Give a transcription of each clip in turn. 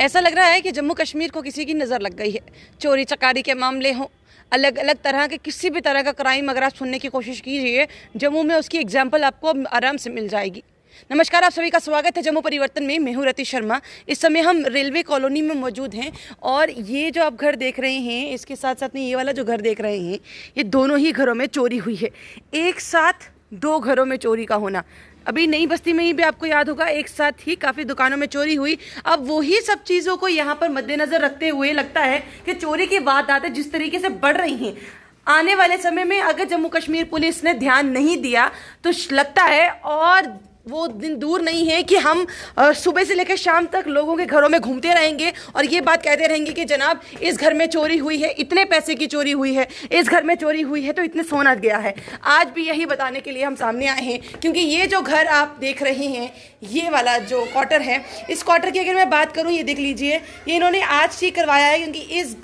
ऐसा लग रहा है कि जम्मू कश्मीर को किसी की नज़र लग गई है चोरी चकारी के मामले हों अलग अलग तरह के किसी भी तरह का क्राइम अगर आप सुनने की कोशिश कीजिए जम्मू में उसकी एग्जाम्पल आपको आराम से मिल जाएगी नमस्कार आप सभी का स्वागत है जम्मू परिवर्तन में मैं हूँ रति शर्मा इस समय हम रेलवे कॉलोनी में मौजूद हैं और ये जो आप घर देख रहे हैं इसके साथ साथ में ये वाला जो घर देख रहे हैं ये दोनों ही घरों में चोरी हुई है एक साथ दो घरों में चोरी का होना अभी नई बस्ती में ही भी आपको याद होगा एक साथ ही काफ़ी दुकानों में चोरी हुई अब वही सब चीज़ों को यहाँ पर मद्देनज़र रखते हुए लगता है कि चोरी की वारदातें जिस तरीके से बढ़ रही हैं आने वाले समय में अगर जम्मू कश्मीर पुलिस ने ध्यान नहीं दिया तो लगता है और वो दिन दूर नहीं है कि हम सुबह से लेकर शाम तक लोगों के घरों में घूमते रहेंगे और ये बात कहते रहेंगे कि जनाब इस घर में चोरी हुई है इतने पैसे की चोरी हुई है इस घर में चोरी हुई है तो इतने सोना गया है आज भी यही बताने के लिए हम सामने आए हैं क्योंकि ये जो घर आप देख रहे हैं ये वाला जो क्वार्टर है इस क्वार्टर की अगर मैं बात करूँ ये देख लीजिए ये इन्होंने आज ठीक करवाया है क्योंकि इस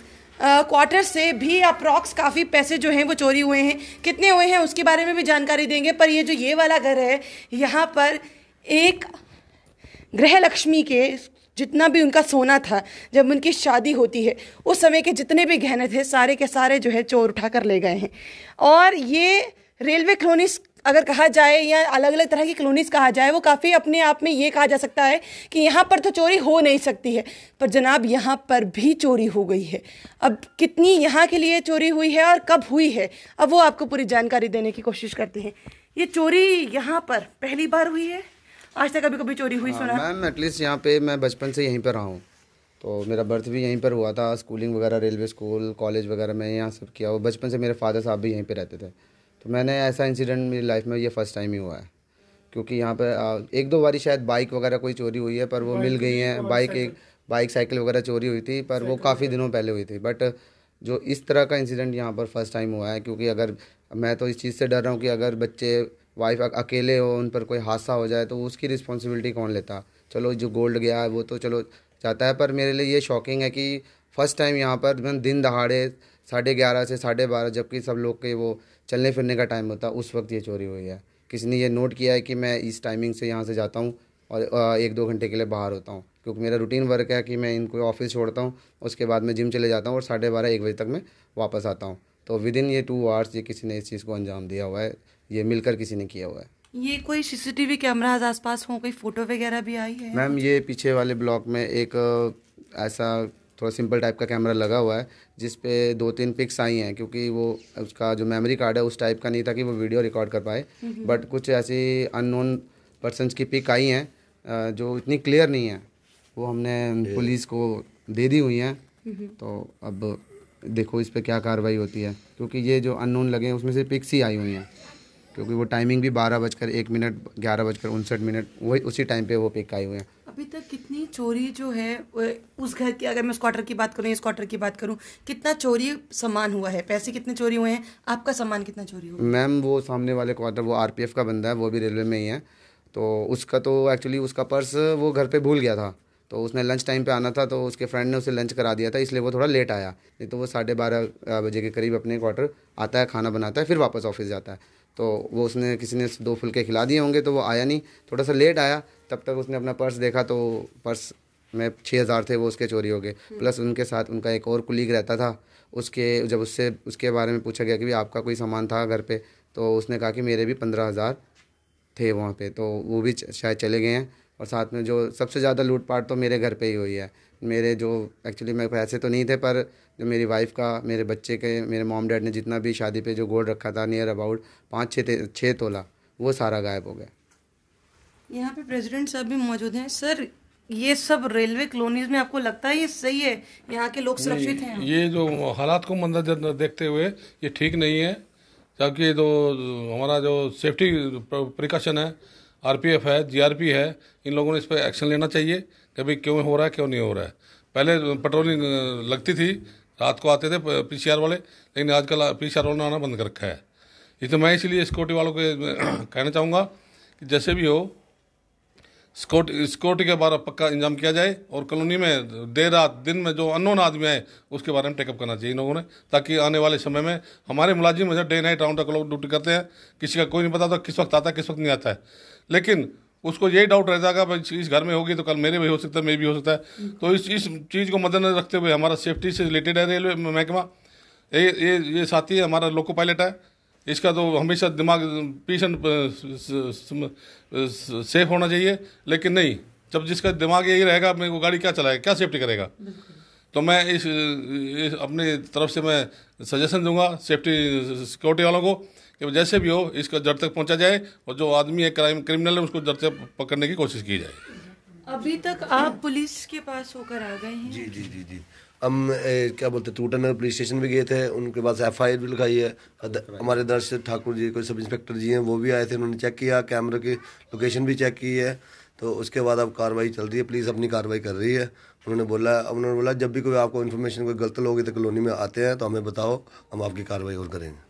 क्वार्टर से भी अप्रॉक्स काफ़ी पैसे जो हैं वो चोरी हुए हैं कितने हुए हैं उसके बारे में भी जानकारी देंगे पर ये जो ये वाला घर है यहाँ पर एक गृह लक्ष्मी के जितना भी उनका सोना था जब उनकी शादी होती है उस समय के जितने भी गहने थे सारे के सारे जो है चोर उठा कर ले गए हैं और ये रेलवे कॉलोनी अगर कहा जाए या अलग अलग तरह की कॉलोनीज़ कहा जाए वो काफ़ी अपने आप में ये कहा जा सकता है कि यहाँ पर तो चोरी हो नहीं सकती है पर जनाब यहाँ पर भी चोरी हो गई है अब कितनी यहाँ के लिए चोरी हुई है और कब हुई है अब वो आपको पूरी जानकारी देने की कोशिश करते हैं ये चोरी यहाँ पर पहली बार हुई है आज तक कभी कभी चोरी हुई हाँ, सुना मैम एटलीस्ट यहाँ पे मैं बचपन से यहीं पर रहा हूँ तो मेरा बर्थ भी यहीं पर हुआ था स्कूलिंग वगैरह रेलवे स्कूल कॉलेज वगैरह मैं यहाँ सब किया वो बचपन से मेरे फादर साहब भी यहीं पर रहते थे तो मैंने ऐसा इंसिडेंट मेरी लाइफ में ये फर्स्ट टाइम ही हुआ है क्योंकि यहाँ पर एक दो बारी शायद बाइक वगैरह कोई चोरी हुई है पर वो मिल गई हैं बाइक एक बाइक साइकिल वगैरह चोरी हुई थी पर वो काफ़ी दिनों पहले हुई थी बट जो इस तरह का इंसिडेंट यहाँ पर फर्स्ट टाइम हुआ है क्योंकि अगर मैं तो इस चीज़ से डर रहा हूँ कि अगर बच्चे वाइफ अकेले हो उन पर कोई हादसा हो जाए तो उसकी रिस्पॉन्सिबिलिटी कौन लेता चलो जो गोल्ड गया है वो तो चलो जाता है पर मेरे लिए ये शॉकिंग है कि फ़र्स्ट टाइम यहाँ पर दिन दहाड़े साढ़े ग्यारह से साढ़े बारह जबकि सब लोग के वो चलने फिरने का टाइम होता है उस वक्त ये चोरी हुई है किसी ने ये नोट किया है कि मैं इस टाइमिंग से यहाँ से जाता हूँ और एक दो घंटे के लिए बाहर होता हूँ क्योंकि मेरा रूटीन वर्क है कि मैं इनको ऑफिस छोड़ता हूँ उसके बाद मैं जिम चले जाता हूँ और साढ़े बारह एक बजे तक मैं वापस आता हूँ तो विद इन ये टू आवर्स ये किसी ने इस चीज़ को अंजाम दिया हुआ है ये मिलकर किसी ने किया हुआ है ये कोई सीसीटीवी कैमराज आसपास हो कोई फोटो वगैरह भी आई है मैम ये पीछे वाले ब्लॉक में एक ऐसा थोड़ा सिंपल टाइप का कैमरा लगा हुआ है जिस पे दो तीन पिक्स आई हैं क्योंकि वो उसका जो मेमोरी कार्ड है उस टाइप का नहीं था कि वो वीडियो रिकॉर्ड कर पाए बट कुछ ऐसी अननोन पर्सनस की पिक आई हैं जो इतनी क्लियर नहीं है वो हमने पुलिस को दे दी हुई हैं तो अब देखो इस पर क्या कार्रवाई होती है क्योंकि ये जो अननोन लगे हैं उसमें से पिक्स ही आई हुई हैं क्योंकि वो टाइमिंग भी बारह बजकर एक मिनट ग्यारह बजकर उनसठ मिनट वही उसी टाइम पे वो पिक आई हुए हैं अभी तक कितनी चोरी जो है उस घर की अगर मैं उस क्वार्टर की बात करूँ इस क्वार्टर की बात करूँ कितना चोरी सामान हुआ है पैसे कितने चोरी हुए हैं आपका सामान कितना चोरी हुआ मैम वो सामने वाले क्वार्टर वो आर का बंदा है वो भी रेलवे में ही है तो उसका तो एक्चुअली उसका पर्स वो घर पर भूल गया था तो उसने लंच टाइम पे आना था तो उसके फ्रेंड ने उसे लंच करा दिया था इसलिए वो थोड़ा लेट आया नहीं तो वो साढ़े बारह बजे के करीब अपने क्वार्टर आता है खाना बनाता है फिर वापस ऑफिस जाता है तो वो उसने किसी ने दो फुलके खिला दिए होंगे तो वो आया नहीं थोड़ा सा लेट आया तब तक उसने अपना पर्स देखा तो पर्स में छः हज़ार थे वो उसके चोरी हो गए हम्म। प्लस उनके साथ उनका एक और कुलीग रहता था उसके जब उससे उसके बारे में पूछा गया कि भाई आपका कोई सामान था घर पे तो उसने कहा कि मेरे भी पंद्रह हज़ार थे वहाँ पे तो वो भी शायद चले गए हैं और साथ में जो सबसे ज़्यादा लूटपाट तो मेरे घर पे ही हुई है मेरे जो एक्चुअली मेरे पैसे तो नहीं थे पर जो मेरी वाइफ का मेरे बच्चे के मेरे मॉम डैड ने जितना भी शादी पे जो गोल्ड रखा था नियर अबाउट पाँच छः छः तोला वो सारा गायब हो गया यहाँ पे प्रेसिडेंट साहब भी मौजूद हैं सर ये सब रेलवे कॉलोनीज में आपको लगता है ये सही है यहाँ के लोग सुरक्षित हैं ये जो हालात को मद्देनजर देखते हुए ये ठीक नहीं है जबकि जो हमारा जो सेफ्टी प्रिकॉशन है आरपीएफ है जीआरपी है इन लोगों ने इस पर एक्शन लेना चाहिए कभी क्यों हो रहा है क्यों नहीं हो रहा है पहले पेट्रोलिंग लगती थी रात को आते थे पी वाले लेकिन आजकल पीसीआर वालों ने आना बंद कर रखा है ये तो मैं इसलिए सिक्योरिटी वालों को कहना चाहूँगा कि जैसे भी हो सिक्योरिटी के बारे में पक्का इंजाम किया जाए और कॉलोनी में देर रात दिन में जो अनोन आदमी आए उसके बारे में टेकअप करना चाहिए इन लोगों ने ताकि आने वाले समय में हमारे मुलाजिम जो day night round clock duty करते हैं किसी का कोई नहीं पता था किस वक्त आता है किस वक्त नहीं आता है लेकिन उसको यही डाउट रह जाएगा इस घर में होगी तो कल मेरे भी हो सकता है मेरे भी हो सकता है तो इस इस चीज़ को मद्देनजर रखते हुए हमारा सेफ्टी से रिलेटेड है रेलवे महकमा ये ये ये साथी हमारा लोको पायलट है इसका तो हमेशा दिमाग पेशेंट सेफ होना चाहिए लेकिन नहीं जब जिसका दिमाग यही रहेगा मेरे को गाड़ी क्या चलाएगा क्या सेफ्टी करेगा तो मैं इस, इस अपनी तरफ से मैं सजेशन दूंगा सेफ्टी सिक्योरिटी वालों को कि जैसे भी हो इसका जड़ तक पहुंचा जाए और जो आदमी है क्राइम क्रिमिनल है उसको जड़ से पकड़ने की कोशिश की जाए अभी तक आप पुलिस के पास होकर आ गए हैं जी जी जी जी हम ए, क्या बोलते टूटा नगर पुलिस स्टेशन भी गए थे उनके पास एफ आई आर भी लिखाई है हमारे दर्श ठाकुर जी कोई सब इंस्पेक्टर जी हैं वो भी आए थे उन्होंने चेक किया कैमरे की लोकेशन भी चेक की है तो उसके बाद अब कार्रवाई चल रही है पुलिस अपनी कार्रवाई कर रही है उन्होंने बोला उन्होंने बोला जब भी कोई आपको इन्फॉर्मेशन कोई गलत लोगे तो कॉलोनी में आते हैं तो हमें बताओ हम आपकी कार्रवाई और करेंगे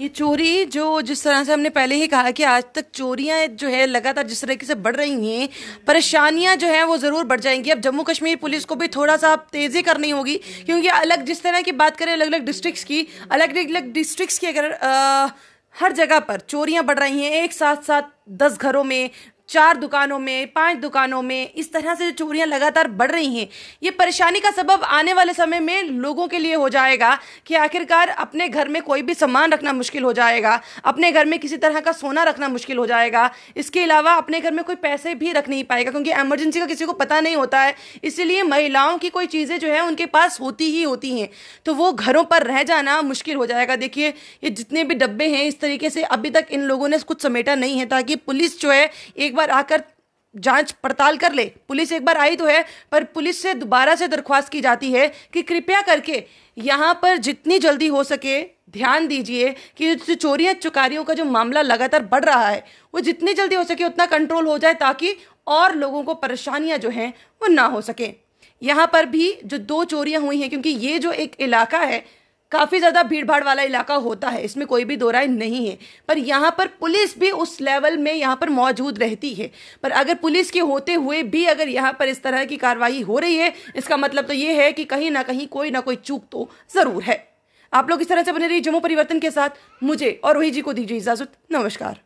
ये चोरी जो जिस तरह से हमने पहले ही कहा कि आज तक चोरियां जो है लगातार जिस तरीके से बढ़ रही हैं परेशानियां जो हैं वो ज़रूर बढ़ जाएंगी अब जम्मू कश्मीर पुलिस को भी थोड़ा सा अब तेज़ी करनी होगी क्योंकि अलग जिस तरह की बात करें अलग अलग डिस्ट्रिक्ट्स की अलग अलग डिस्ट्रिक्ट की अगर आ, हर जगह पर चोरियां बढ़ रही हैं एक साथ साथ दस घरों में चार दुकानों में पांच दुकानों में इस तरह से चोरियां लगातार बढ़ रही हैं ये परेशानी का सबब आने वाले समय में लोगों के लिए हो जाएगा कि आखिरकार अपने घर में कोई भी सामान रखना मुश्किल हो जाएगा अपने घर में किसी तरह का सोना रखना मुश्किल हो जाएगा इसके अलावा अपने घर में कोई पैसे भी रख नहीं पाएगा क्योंकि एमरजेंसी का किसी को पता नहीं होता है इसीलिए महिलाओं की कोई चीज़ें जो है उनके पास होती ही होती हैं तो वो घरों पर रह जाना मुश्किल हो जाएगा देखिए ये जितने भी डब्बे हैं इस तरीके से अभी तक इन लोगों ने कुछ समेटा नहीं है ताकि पुलिस जो है एक बार आकर जांच पड़ताल कर ले पुलिस एक बार आई तो है पर पुलिस से दोबारा से दरख्वास्त की जाती है कि कृपया करके यहाँ पर जितनी जल्दी हो सके ध्यान दीजिए कि जो चोरियाँ चुकारियों का जो मामला लगातार बढ़ रहा है वो जितनी जल्दी हो सके उतना कंट्रोल हो जाए ताकि और लोगों को परेशानियाँ जो हैं वो ना हो सकें यहाँ पर भी जो दो चोरियाँ हुई हैं क्योंकि ये जो एक इलाका है काफ़ी ज़्यादा भीड़भाड़ वाला इलाका होता है इसमें कोई भी दो राय नहीं है पर यहाँ पर पुलिस भी उस लेवल में यहाँ पर मौजूद रहती है पर अगर पुलिस के होते हुए भी अगर यहाँ पर इस तरह की कार्रवाई हो रही है इसका मतलब तो ये है कि कहीं ना कहीं कोई ना कोई चूक तो ज़रूर है आप लोग इस तरह से बने रही जम्मू परिवर्तन के साथ मुझे और रोहित जी को दीजिए इजाज़त नमस्कार